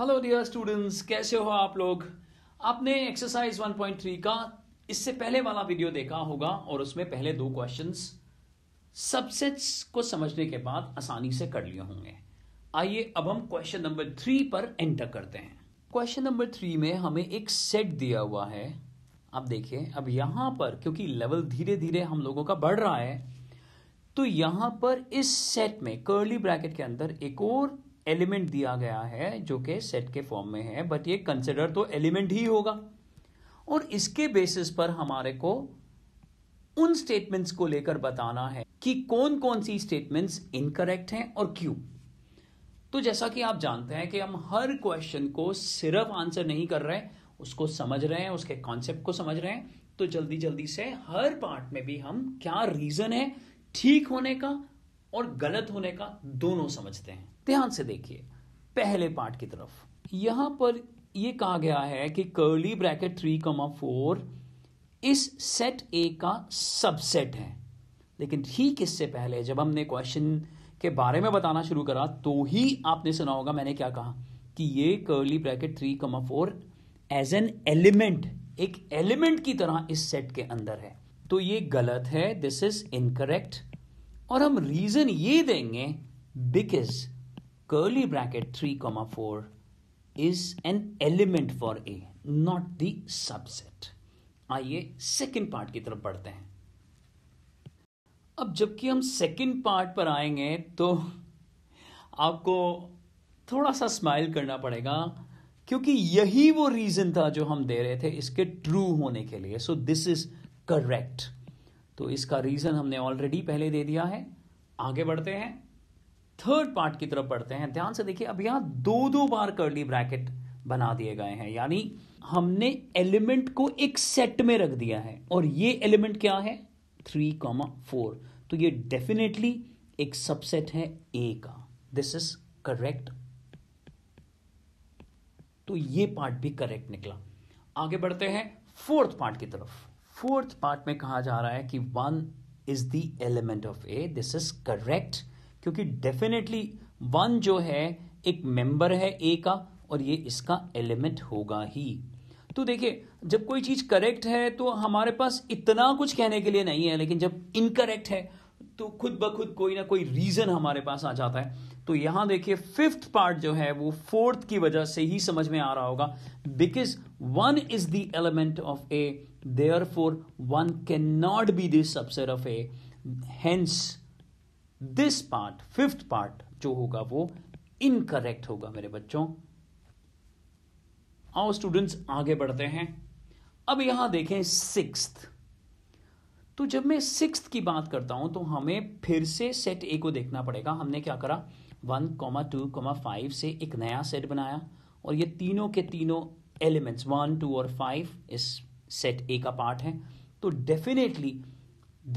Hello dear students कैसे हो आप लोग आपने एक्सरसाइज 1.3 का इससे पहले वाला वीडियो देखा होगा और उसमें पहले दो क्वेश्चंस सबसेट्स को समझने के बाद आसानी से कर लिए होंगे आइए अब हम क्वेश्चन नंबर थ्री पर एंटर करते हैं क्वेश्चन नंबर थ्री में हमें एक सेट दिया हुआ है आप देखिए अब यहाँ पर क्योंकि लेवल धीरे धीरे हम लोगों का बढ़ रहा है तो यहाँ पर इस सेट में कर्ली ब्रैकेट के अंदर एक और एलिमेंट दिया गया है जो कि सेट के फॉर्म में है बट ये कंसिडर तो एलिमेंट ही होगा और इसके बेसिस पर हमारे को उन स्टेटमेंट्स को लेकर बताना है कि कौन कौन सी स्टेटमेंट्स इनकरेक्ट हैं और क्यों तो जैसा कि आप जानते हैं कि हम हर क्वेश्चन को सिर्फ आंसर नहीं कर रहे उसको समझ रहे हैं उसके कॉन्सेप्ट को समझ रहे हैं तो जल्दी जल्दी से हर पार्ट में भी हम क्या रीजन है ठीक होने का और गलत होने का दोनों समझते हैं ध्यान से देखिए पहले पार्ट की तरफ यहां पर यह कहा गया है कि curly bracket three comma four इस सेट ए का सबसेट है लेकिन ठीक इससे पहले जब हमने क्वेश्चन के बारे में बताना शुरू करा तो ही आपने सुना होगा मैंने क्या कहा कि ये curly bracket three comma four as an element एक एलिमेंट की तरह इस सेट के अंदर है तो ये गलत है दिस इज इनकरेक्ट और हम रीजन ये देंगे because curly bracket three comma four is an element for A not the subset आइए सेकंड पार्ट की तरफ बढ़ते हैं अब जबकि हम सेकंड पार्ट पर आएंगे तो आपको थोड़ा सा स्माइल करना पड़ेगा क्योंकि यही वो रीजन था जो हम दे रहे थे इसके ट्रू होने के लिए सो दिस इज करेक्ट तो इसका रीजन हमने ऑलरेडी पहले दे दिया है आगे बढ़ते हैं थर्ड पार्ट की तरफ बढ़ते हैं ध्यान से देखिए अब यहां दो दो बार करली ब्रैकेट बना दिए गए हैं यानी हमने एलिमेंट को एक सेट में रख दिया है और ये एलिमेंट क्या है थ्री कॉमा फोर तो ये डेफिनेटली एक सबसेट है ए का दिस इज करेक्ट तो ये पार्ट भी करेक्ट निकला आगे बढ़ते हैं फोर्थ पार्ट की तरफ फोर्थ पार्ट में कहा जा रहा है कि one is the element of A this is correct क्योंकि डेफिनेटली वन जो है एक मेंबर है ए का और ये इसका एलिमेंट होगा ही तो देखिए जब कोई चीज करेक्ट है तो हमारे पास इतना कुछ कहने के लिए नहीं है लेकिन जब इनकरेक्ट है तो खुद ब खुद कोई ना कोई रीजन हमारे पास आ जाता है तो यहां देखिए फिफ्थ पार्ट जो है वो फोर्थ की वजह से ही समझ में आ रहा होगा because one is the element of A therefore one can not be this subset of A hence this part fifth part जो होगा वो इनकरेक्ट होगा मेरे बच्चों आओ स्टूडेंट्स आगे बढ़ते हैं अब यहां देखें सिक्स तो जब मैं सिक्स की बात करता हूं तो हमें फिर से सेट ए को देखना पड़ेगा हमने क्या करा one comma two comma five से एक नया सेट बनाया और ये तीनों के तीनों एलिमेंट्स वन टू और फाइव इस सेट ए का पार्ट है तो definitely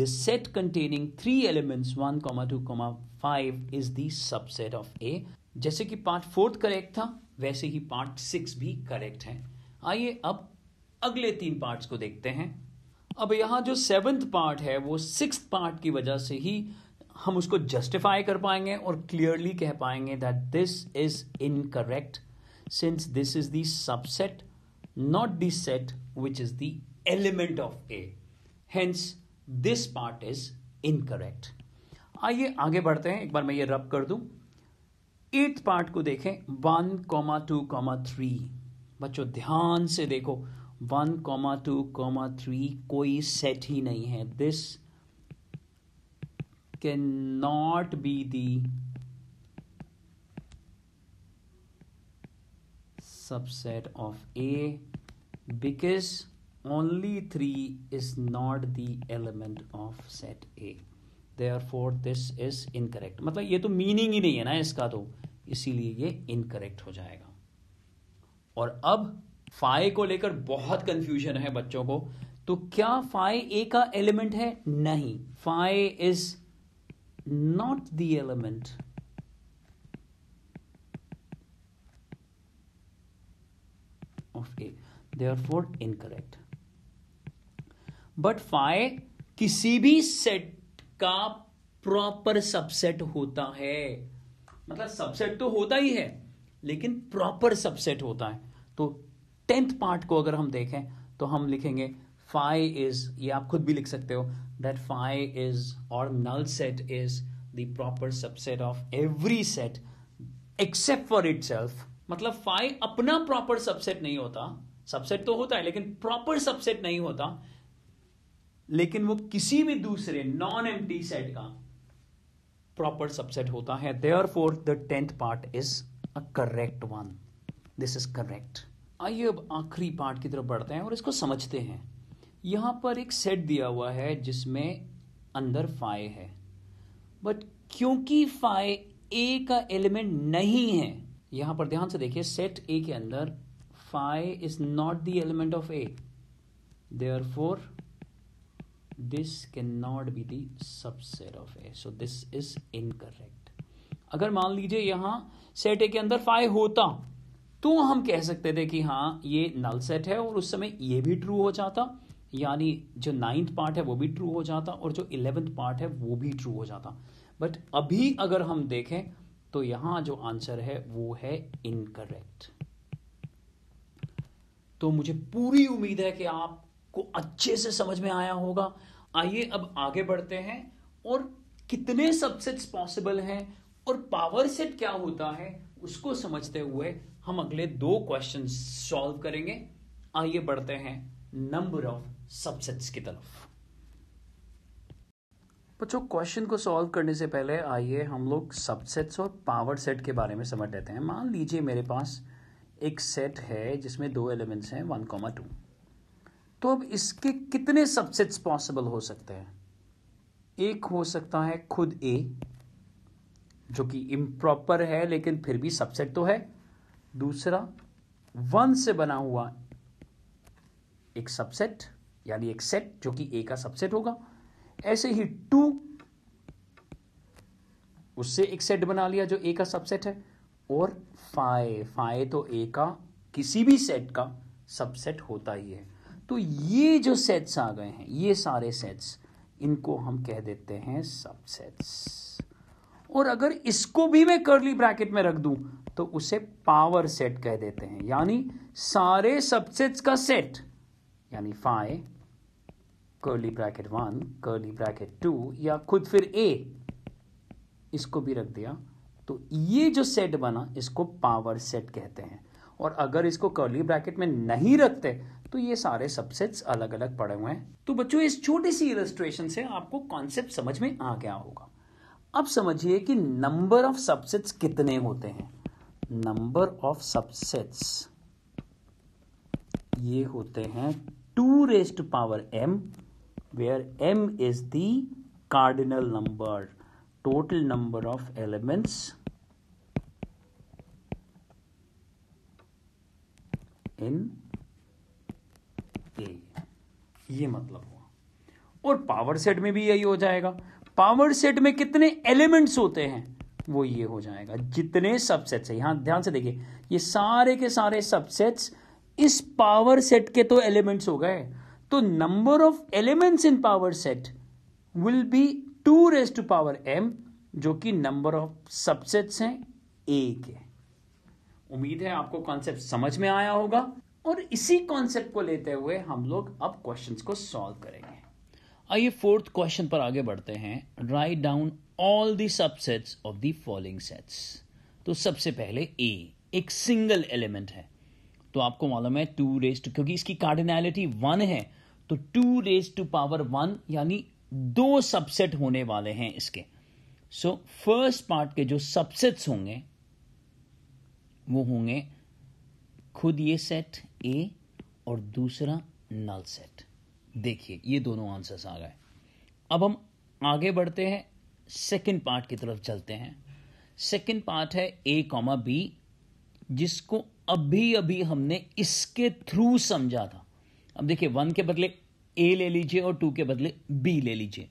the set containing three elements one comma two comma five is the subset of A जैसे कि पार्ट फोर्थ करेक्ट था वैसे ही पार्ट सिक्स भी करेक्ट है आइए अब अगले तीन पार्ट्स को देखते हैं अब यहाँ जो सेवन्थ पार्ट है वो सिक्स पार्ट की वजह से ही हम उसको जस्टिफाई कर पाएंगे और क्लियरली कह पाएंगे that this is incorrect since this is the subset not the set which is the element of A hence this part is incorrect आइए आगे बढ़ते हैं एक बार मैं ये रब कर दूं एट पार्ट को देखें one comma two comma three बच्चों ध्यान से देखो one comma two comma three कोई सेट ही नहीं है this cannot be the subset of A because only 3 is not the element of set A. Therefore, this is incorrect. मतलब ये तो मीनिंग ही नहीं है ना इसका तो इसीलिए ये इनकरेक्ट हो जाएगा और अब फाइ को लेकर बहुत कंफ्यूजन है बच्चों को तो क्या फाइ ए का एलिमेंट है नहीं phi is not the element. of A, therefore incorrect. But phi किसी भी सेट का प्रॉपर सबसेट होता है मतलब सबसेट तो होता ही है लेकिन प्रॉपर सबसेट होता है तो टेंथ पार्ट को अगर हम देखें तो हम लिखेंगे phi is ये आप खुद भी लिख सकते हो that phi is or null set is the proper subset of every set except for itself मतलब phi अपना proper subset नहीं होता subset तो होता है लेकिन proper subset नहीं होता लेकिन वो किसी भी दूसरे नॉन एम्प्टी सेट का प्रॉपर सबसेट होता है therefore the tenth part is a correct one this is correct आइए अब आखिरी पार्ट की तरफ बढ़ते हैं और इसको समझते हैं यहाँ पर एक सेट दिया हुआ है जिसमें अंदर फाय है बट क्योंकि फाय ए का एलिमेंट नहीं है यहाँ पर ध्यान से देखिए सेट ए के अंदर phi is not the element of A therefore this can not be the subset of A so this is incorrect अगर मान लीजिए यहाँ सेट ए के अंदर फाइव होता तो हम कह सकते थे कि हाँ ये नल सेट है और उस समय ये भी ट्रू हो जाता यानी जो नाइन्थ पार्ट है वो भी ट्रू हो जाता और जो इलेवेंथ पार्ट है वो भी ट्रू हो जाता बट अभी अगर हम देखें तो यहां जो आंसर है वो है इनकरेक्ट तो मुझे पूरी उम्मीद है कि आपको अच्छे से समझ में आया होगा आइए अब आगे बढ़ते हैं और कितने सबसेट्स पॉसिबल हैं और पावर सेट क्या होता है उसको समझते हुए हम अगले दो क्वेश्चन सॉल्व करेंगे आइए बढ़ते हैं नंबर ऑफ सबसेट्स की तरफ बच्चों क्वेश्चन को सॉल्व करने से पहले आइए हम लोग सबसेट्स और पावर सेट के बारे में समझ लेते हैं मान लीजिए मेरे पास एक सेट है जिसमें दो एलिमेंट्स हैं वन कॉमा टू तो अब इसके कितने सबसेट्स पॉसिबल हो सकते हैं एक हो सकता है खुद ए जो कि इम्प्रॉपर है लेकिन फिर भी सबसेट तो है दूसरा वन से बना हुआ एक सबसेट यानी एक सेट जो कि ए का सबसेट होगा ऐसे ही टू उससे एक सेट बना लिया जो ए का सबसेट है और फाए फाए तो ए का किसी भी सेट का सबसेट होता ही है तो ये जो सेट्स आ गए हैं ये सारे सेट्स इनको हम कह देते हैं सबसेट्स और अगर इसको भी मैं करली ब्रैकेट में रख दूं तो उसे पावर सेट कह देते हैं यानी सारे सबसेट्स का सेट यानी phi curly bracket one curly bracket two या खुद फिर ए इसको भी रख दिया तो ये जो सेट बना इसको पावर सेट कहते हैं और अगर इसको कर्ली ब्रैकेट में नहीं रखते तो ये सारे सबसेट्स अलग अलग पड़े हुए हैं तो बच्चों इस छोटी सी इलस्ट्रेशन से आपको कॉन्सेप्ट समझ में आ गया होगा अब समझिए कि नंबर ऑफ सबसेट्स कितने होते हैं नंबर ऑफ सबसेट्स ये होते हैं two raised power M where M is is the cardinal number total number of in A ये मतलब हुआ और पावर सेट में भी यही हो जाएगा पावर सेट में कितने एलिमेंट्स होते हैं वो ये हो जाएगा जितने सबसेट्स है यहां ध्यान से देखिए ये सारे के सारे सबसेट्स इस पावर सेट के तो एलिमेंट्स हो गए तो number of elements in power set will be two raise to power M जो कि नंबर ऑफ सबसेट्स हैं ए के उम्मीद है आपको कॉन्सेप्ट समझ में आया होगा और इसी कॉन्सेप्ट को लेते हुए हम लोग अब क्वेश्चंस को सॉल्व करेंगे आइए फोर्थ क्वेश्चन पर आगे बढ़ते हैं write down all the subsets of the following sets तो सबसे पहले ए एक सिंगल एलिमेंट है तो आपको मालूम है टू रेस टू क्योंकि इसकी कार्डिनैलिटी वन है तो two raise to power one यानी दो सबसेट होने वाले हैं इसके सो फर्स्ट पार्ट के जो सबसेट्स होंगे वो होंगे खुद ये सेट ए और दूसरा नल सेट देखिए ये दोनों आंसर्स आ गए अब हम आगे बढ़ते हैं सेकंड पार्ट की तरफ चलते हैं सेकंड पार्ट है ए कॉमा बी जिसको अभी अभी हमने इसके थ्रू समझा था अब देखिए वन के बदले ए ले लीजिए और टू के बदले बी ले लीजिए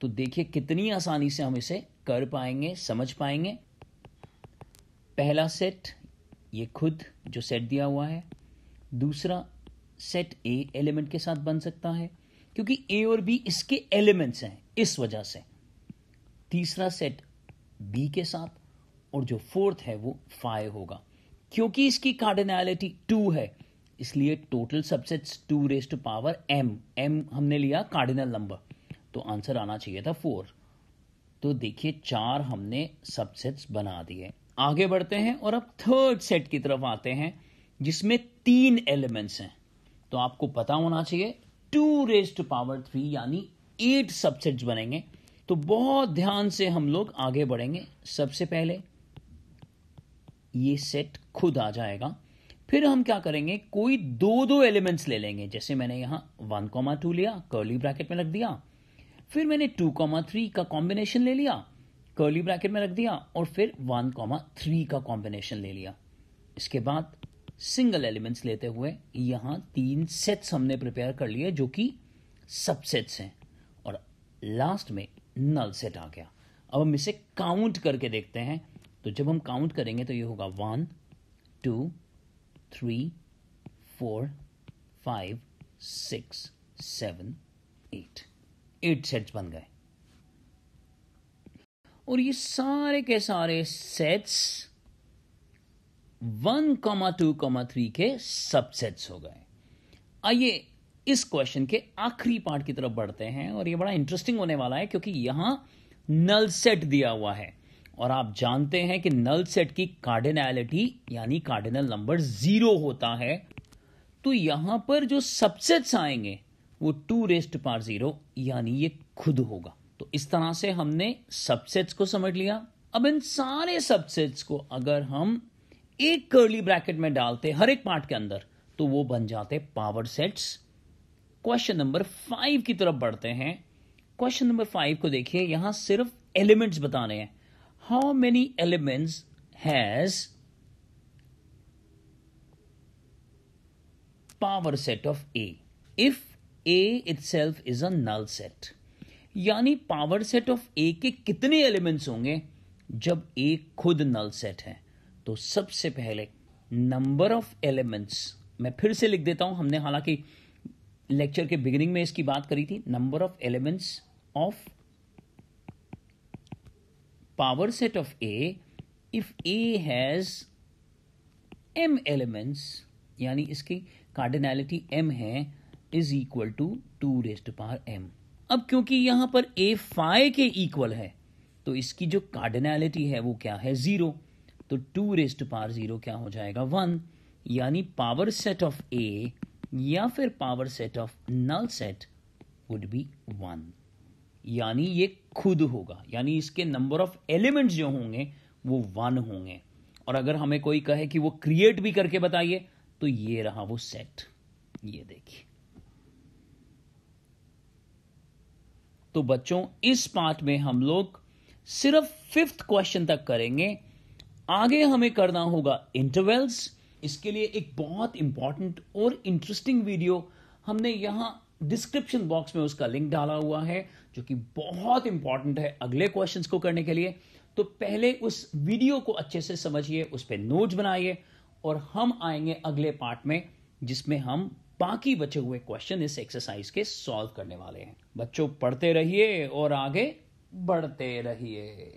तो देखिए कितनी आसानी से हम इसे कर पाएंगे समझ पाएंगे पहला सेट ये खुद जो सेट दिया हुआ है दूसरा सेट ए एलिमेंट के साथ बन सकता है क्योंकि ए और बी इसके एलिमेंट्स हैं इस वजह से तीसरा सेट बी के साथ और जो फोर्थ है वो फाइव होगा क्योंकि इसकी कार्डिनैलिटी टू है इसलिए total subsets two raise to power M M हमने लिया कार्डिनल नंबर तो आंसर आना चाहिए था फोर तो देखिए चार हमने सबसेट्स बना दिए आगे बढ़ते हैं और अब थर्ड सेट की तरफ आते हैं जिसमें तीन एलिमेंट्स हैं तो आपको पता होना चाहिए two raise to power three यानी एट सबसेट्स बनेंगे तो बहुत ध्यान से हम लोग आगे बढ़ेंगे सबसे पहले ये सेट खुद आ जाएगा फिर हम क्या करेंगे कोई दो दो एलिमेंट्स ले लेंगे जैसे मैंने यहां वन कॉमा टू लिया कर्ली ब्रैकेट में रख दिया फिर मैंने टू कॉमा थ्री का कॉम्बिनेशन ले लिया कर्ली ब्रैकेट में रख दिया और फिर वन कॉमा थ्री का कॉम्बिनेशन ले लिया इसके बाद सिंगल एलिमेंट्स लेते हुए यहां तीन सेट्स हमने प्रिपेयर कर लिए जो कि सबसेट्स हैं और लास्ट में नल सेट आ गया अब हम इसे काउंट करके देखते हैं तो जब हम काउंट करेंगे तो ये होगा one two three four five six seven eight eight sets बन गए और ये सारे के सारे sets one comma two comma three के सबसेट्स हो गए आइए इस क्वेश्चन के आखिरी पार्ट की तरफ बढ़ते हैं और ये बड़ा इंटरेस्टिंग होने वाला है क्योंकि यहां नल सेट दिया हुआ है और आप जानते हैं कि नल सेट की कार्डिनैलिटी यानी कार्डिनल नंबर जीरो होता है तो यहां पर जो सबसेट्स आएंगे वो टू रेस्ट पार जीरो यानी ये खुद होगा तो इस तरह से हमने सबसेट्स को समझ लिया अब इन सारे सबसेट्स को अगर हम एक कर्ली ब्रैकेट में डालते हर एक पार्ट के अंदर तो वो बन जाते power sets question number five की तरफ बढ़ते हैं क्वेश्चन नंबर फाइव को देखिए यहां सिर्फ एलिमेंट्स बताने हैं how many elements has power set of A if A itself is a null set यानी पावर सेट ऑफ ए के कितने एलिमेंट्स होंगे जब ए खुद नल सेट है तो सबसे पहले नंबर ऑफ एलिमेंट्स मैं फिर से लिख देता हूं हमने हालांकि लेक्चर के बिगिनिंग में इसकी बात करी थी number of elements of power set of A if A has m elements यानी इसकी कार्डिनैलिटी m है is equal to two raised power m अब क्योंकि यहां पर a फाइव के इक्वल है तो इसकी जो कार्डिनैलिटी है वो क्या है जीरो तो टू रेस्ट पावर जीरो क्या हो जाएगा वन यानी पावर सेट ऑफ a या फिर power set of null set would be one यानी ये खुद होगा यानी इसके नंबर ऑफ एलिमेंट्स जो होंगे वो वन होंगे और अगर हमें कोई कहे कि वो क्रिएट भी करके बताइए तो ये रहा वो सेट ये देखिए तो बच्चों इस पार्ट में हम लोग सिर्फ फिफ्थ क्वेश्चन तक करेंगे आगे हमें करना होगा इंटरवल्स इसके लिए एक बहुत इंपॉर्टेंट और इंटरेस्टिंग वीडियो हमने यहां डिस्क्रिप्शन बॉक्स में उसका लिंक डाला हुआ है जो कि बहुत इंपॉर्टेंट है अगले क्वेश्चंस को करने के लिए तो पहले उस वीडियो को अच्छे से समझिए उस पर नोट्स बनाइए और हम आएंगे अगले पार्ट में जिसमें हम बाकी बचे हुए क्वेश्चन इस एक्सरसाइज के सॉल्व करने वाले हैं बच्चों पढ़ते रहिए और आगे बढ़ते रहिए